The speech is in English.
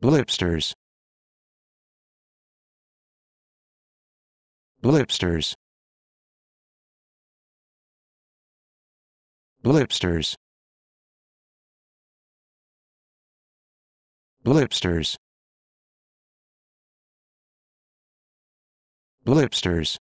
Blipsters. Blipsters. Blipsters. Blipsters. Blipsters.